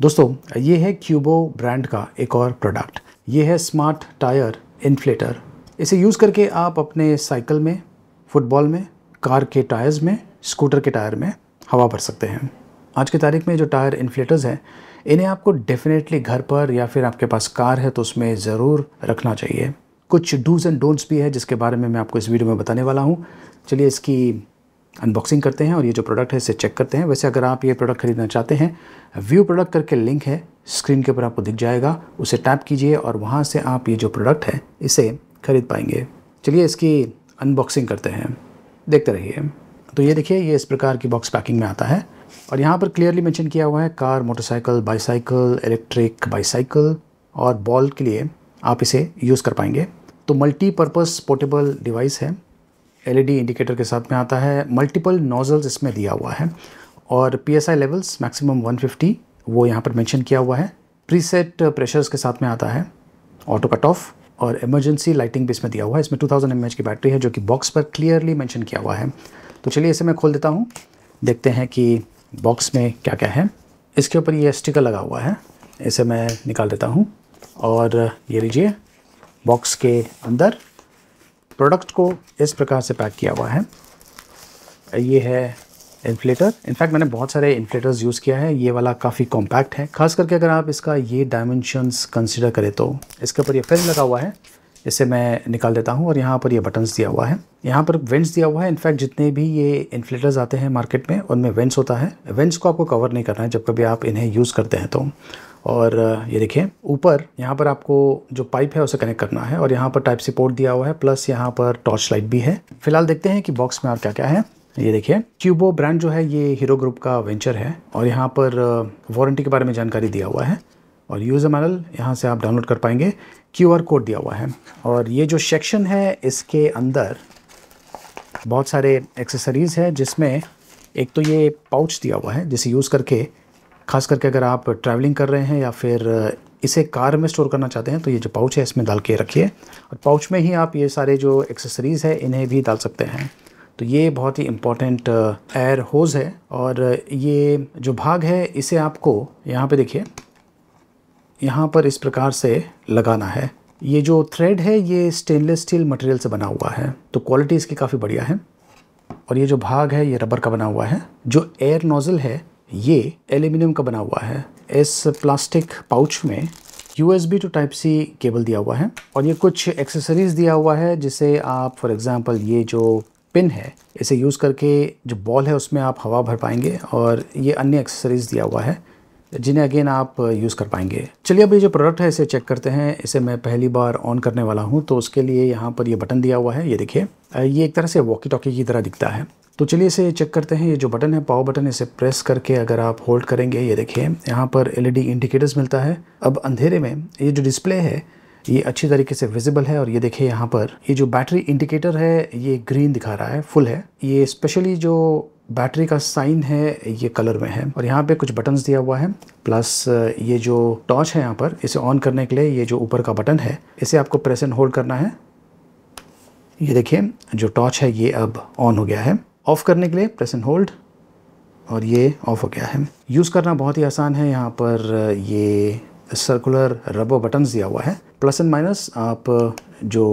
दोस्तों ये है क्यूबो ब्रांड का एक और प्रोडक्ट ये है स्मार्ट टायर इन्फ्लेटर इसे यूज़ करके आप अपने साइकिल में फुटबॉल में कार के टायर्स में स्कूटर के टायर में हवा भर सकते हैं आज की तारीख में जो टायर इन्फ्लेटर्स हैं इन्हें आपको डेफिनेटली घर पर या फिर आपके पास कार है तो उसमें ज़रूर रखना चाहिए कुछ डूज एंड डोंट्स भी है जिसके बारे में मैं आपको इस वीडियो में बताने वाला हूँ चलिए इसकी अनबॉक्सिंग करते हैं और ये जो प्रोडक्ट है इसे चेक करते हैं वैसे अगर आप ये प्रोडक्ट खरीदना चाहते हैं व्यू प्रोडक्ट करके लिंक है स्क्रीन के ऊपर आपको दिख जाएगा उसे टैप कीजिए और वहाँ से आप ये जो प्रोडक्ट है इसे खरीद पाएंगे चलिए इसकी अनबॉक्सिंग करते हैं देखते रहिए तो ये देखिए ये इस प्रकार की बॉक्स पैकिंग में आता है और यहाँ पर क्लियरली मैंशन किया हुआ है car motorcycle bicycle electric bicycle और बॉल के लिए आप इसे यूज़ कर पाएंगे तो मल्टीपर्पज़ पोर्टेबल डिवाइस है एलईडी इंडिकेटर के साथ में आता है मल्टीपल नोजल्स इसमें दिया हुआ है और पीएसआई लेवल्स मैक्सिमम 150 वो यहाँ पर मेंशन किया हुआ है प्रीसेट प्रेशर्स के साथ में आता है ऑटो कट ऑफ और इमरजेंसी लाइटिंग भी इसमें दिया हुआ है इसमें 2000 mAh की बैटरी है जो कि बॉक्स पर क्लियरली मैंशन किया हुआ है तो चलिए इसे मैं खोल देता हूँ देखते हैं कि बॉक्स में क्या क्या है इसके ऊपर ये स्टिकर लगा हुआ है इसे मैं निकाल देता हूँ और ये लीजिए बॉक्स के अंदर प्रोडक्ट को इस प्रकार से पैक किया हुआ है ये है इन्फ्लेटर इनफैक्ट मैंने बहुत सारे इन्फ्लेटर्स यूज़ किया है ये वाला काफ़ी कॉम्पैक्ट है खास करके अगर आप इसका ये डायमेंशंस कंसिडर करें तो इसके ऊपर ये फिल्म लगा हुआ है इसे मैं निकाल देता हूँ और यहाँ पर ये यह बटन्स दिया हुआ है यहाँ पर वेंट्स दिया हुआ है इनफैक्ट जितने भी ये इन्फ्लेटर्स आते हैं मार्केट में उनमें वेंट्स होता है वेंट्स को आपको कवर नहीं करना है जब कभी आप इन्हें यूज़ करते हैं तो और ये देखिए ऊपर यहाँ पर आपको जो पाइप है उसे कनेक्ट करना है और यहाँ पर टाइप सपोर्ट दिया हुआ है प्लस यहाँ पर टॉर्च लाइट भी है फिलहाल देखते हैं कि बॉक्स में और क्या क्या है ये देखिए क्यूबो ब्रांड जो है ये हीरो ग्रुप का वेंचर है और यहाँ पर वारंटी के बारे में जानकारी दिया हुआ है और यूज़र मैनल यहाँ से आप डाउनलोड कर पाएंगे क्यूआर कोड दिया हुआ है और ये जो सेक्शन है इसके अंदर बहुत सारे एक्सेसरीज़ है जिसमें एक तो ये पाउच दिया हुआ है जिसे यूज़ करके खास करके अगर आप ट्रैवलिंग कर रहे हैं या फिर इसे कार में स्टोर करना चाहते हैं तो ये जो पाउच है इसमें डाल के रखिए और पाउच में ही आप ये सारे जो एक्सेसरीज़ है इन्हें भी डाल सकते हैं तो ये बहुत ही इम्पॉर्टेंट एयर होज़ है और ये जो भाग है इसे आपको यहाँ पे देखिए यहाँ पर इस प्रकार से लगाना है ये जो थ्रेड है ये स्टेनलेस स्टील मटेरियल से बना हुआ है तो क्वालिटी इसकी काफ़ी बढ़िया है और ये जो भाग है ये रबर का बना हुआ है जो एयर नोज़ल है ये एल्यूमिनियम का बना हुआ है इस प्लास्टिक पाउच में U S B to type C cable दिया हुआ है और ये कुछ एक्सेसरीज दिया हुआ है जिसे आप फॉर एग्ज़ाम्पल ये जो पिन है इसे यूज़ करके जो बॉल है उसमें आप हवा भर पाएंगे और ये अन्य एक्सेसरीज दिया हुआ है जिन्हें अगेन आप यूज़ uh, कर पाएंगे चलिए अब ये जो प्रोडक्ट है इसे चेक करते हैं इसे मैं पहली बार ऑन करने वाला हूँ तो उसके लिए यहाँ पर ये बटन दिया हुआ है ये देखिए uh, ये एक तरह से वॉकी टॉकी की तरह दिखता है तो चलिए इसे चेक करते हैं ये जो बटन है पावर बटन इसे प्रेस करके अगर आप होल्ड करेंगे ये देखिए यहाँ पर एल इंडिकेटर्स मिलता है अब अंधेरे में ये जो डिस्प्ले है ये अच्छी तरीके से विजिबल है और ये देखिए यहाँ पर ये जो बैटरी इंडिकेटर है ये ग्रीन दिखा रहा है फुल है ये स्पेशली जो बैटरी का साइन है ये कलर में है और यहाँ पे कुछ बटन्स दिया हुआ है प्लस ये जो टॉर्च है यहाँ पर इसे ऑन करने के लिए ये जो ऊपर का बटन है इसे आपको प्रेस एंड होल्ड करना है ये देखिए जो टॉर्च है ये अब ऑन हो गया है ऑफ़ करने के लिए प्रेस एंड होल्ड और ये ऑफ़ हो गया है यूज़ करना बहुत ही आसान है यहाँ पर ये सर्कुलर रबर बटन्स दिया हुआ है प्लस एंड माइनस आप जो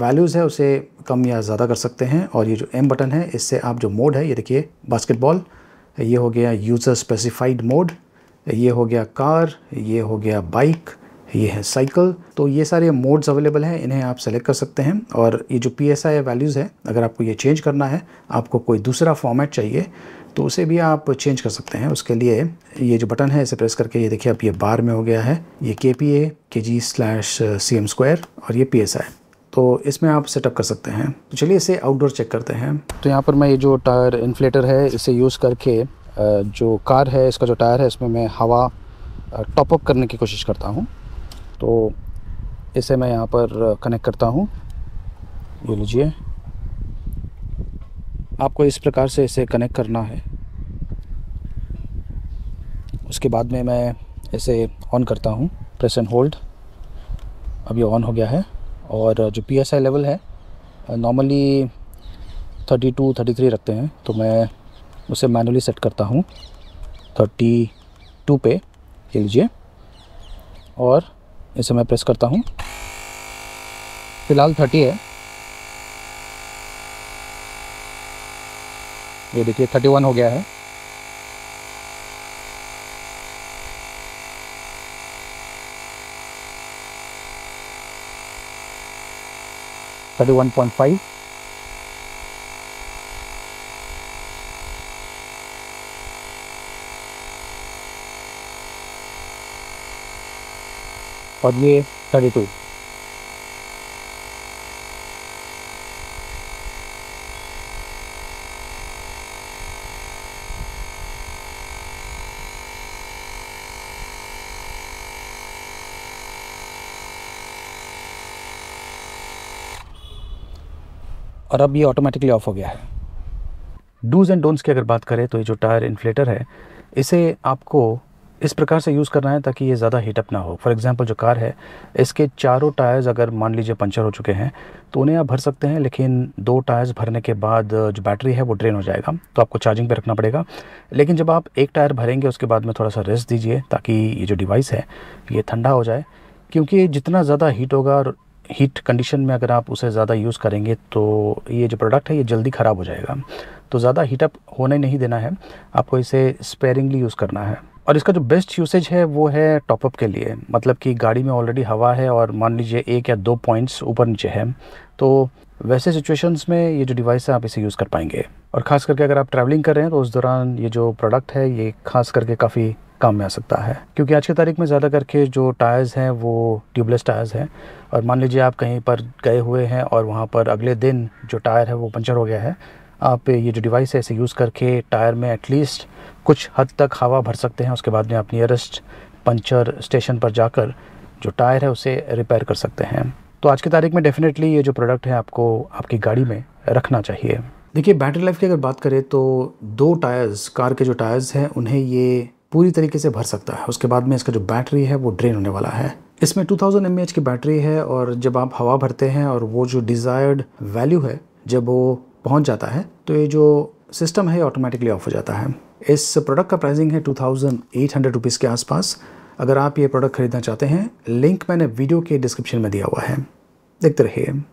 वैल्यूज़ है उसे कम या ज़्यादा कर सकते हैं और ये जो एम बटन है इससे आप जो मोड है ये देखिए बास्केटबॉल ये हो गया यूज़र स्पेसिफाइड मोड ये हो गया कार ये हो गया बाइक ये है साइकिल तो ये सारे मोड्स अवेलेबल हैं इन्हें आप सेलेक्ट कर सकते हैं और ये जो पी एस आई वैल्यूज़ है अगर आपको ये चेंज करना है आपको कोई दूसरा फॉर्मेट चाहिए तो उसे भी आप चेंज कर सकते हैं उसके लिए ये जो बटन है इसे प्रेस करके ये देखिए अब ये बार में हो गया है ये के P A K G slash C M square और ये पी एस आई तो इसमें आप सेटअप कर सकते हैं तो चलिए इसे आउटडोर चेक करते हैं तो यहाँ पर मैं ये जो टायर इन्फ्लेटर है इसे यूज़ करके जो कार है इसका जो टायर है इसमें मैं हवा टॉपअप करने की कोशिश करता हूँ तो इसे मैं यहाँ पर कनेक्ट करता हूँ ये लीजिए आपको इस प्रकार से इसे कनेक्ट करना है उसके बाद में मैं इसे ऑन करता हूँ प्रेस एंड होल्ड अब ये ऑन हो गया है और जो पी लेवल है नॉर्मली 32, 33 रखते हैं तो मैं उसे मैनुअली सेट करता हूँ 32 पे ले लीजिए और इसे मैं प्रेस करता हूँ फ़िलहाल 30 है ये देखिए 31 हो गया है 31.5 और ये 32 और अब ये ऑटोमेटिकली ऑफ हो गया है डूज एंड डोंट्स की अगर बात करें तो ये जो टायर इन्फ्लेटर है इसे आपको इस प्रकार से यूज़ करना है ताकि ये ज़्यादा हीटअप ना हो फॉर एग्ज़ाम्पल जो कार है इसके चारों टायर्स अगर मान लीजिए पंचर हो चुके हैं तो उन्हें आप भर सकते हैं लेकिन दो टायर्स भरने के बाद जो बैटरी है वो ड्रेन हो जाएगा तो आपको चार्जिंग पे रखना पड़ेगा लेकिन जब आप एक टायर भरेंगे उसके बाद में थोड़ा सा रेस्ट दीजिए ताकि ये जो डिवाइस है ये ठंडा हो जाए क्योंकि जितना ज़्यादा हीट होगा और हीट कंडीशन में अगर आप उसे ज़्यादा यूज़ करेंगे तो ये जो प्रोडक्ट है ये जल्दी ख़राब हो जाएगा तो ज़्यादा हीटअप होने नहीं देना है आपको इसे स्पेयरिंगली यूज़ करना है और इसका जो बेस्ट यूसेज है वो है टॉपअप के लिए मतलब कि गाड़ी में ऑलरेडी हवा है और मान लीजिए एक या दो पॉइंट्स ऊपर नीचे है तो वैसे सिचुएशंस में ये जो डिवाइस है आप इसे यूज़ कर पाएंगे और ख़ास करके अगर आप ट्रैवलिंग कर रहे हैं तो उस दौरान ये जो प्रोडक्ट है ये खास करके काफ़ी काम में आ सकता है क्योंकि आज की तारीख में ज़्यादा करके जो टायर्स हैं वो ट्यूबलेस टायर्स हैं और मान लीजिए आप कहीं पर गए हुए हैं और वहाँ पर अगले दिन जो टायर है वो पंचर हो गया है आप ये जो डिवाइस है इसे यूज़ करके टायर में एटलीस्ट कुछ हद तक हवा भर सकते हैं उसके बाद में आप नियरेस्ट पंचर स्टेशन पर जाकर जो टायर है उसे रिपेयर कर सकते हैं तो आज की तारीख में डेफिनेटली ये जो प्रोडक्ट है आपको आपकी गाड़ी में रखना चाहिए देखिए बैटरी लाइफ की अगर बात करें तो दो टायर्स कार के जो टायर्स हैं उन्हें ये पूरी तरीके से भर सकता है उसके बाद में इसका जो बैटरी है वो ड्रेन होने वाला है इसमें 2000 थाउजेंड की बैटरी है और जब आप हवा भरते हैं और वो जो डिज़ायर्ड वैल्यू है जब वो पहुंच जाता है तो ये जो सिस्टम है ये ऑटोमेटिकली ऑफ हो जाता है इस प्रोडक्ट का प्राइसिंग है two thousand eight hundred rupees के आसपास अगर आप ये प्रोडक्ट खरीदना चाहते हैं लिंक मैंने वीडियो के डिस्क्रिप्शन में दिया हुआ है देखते रहिए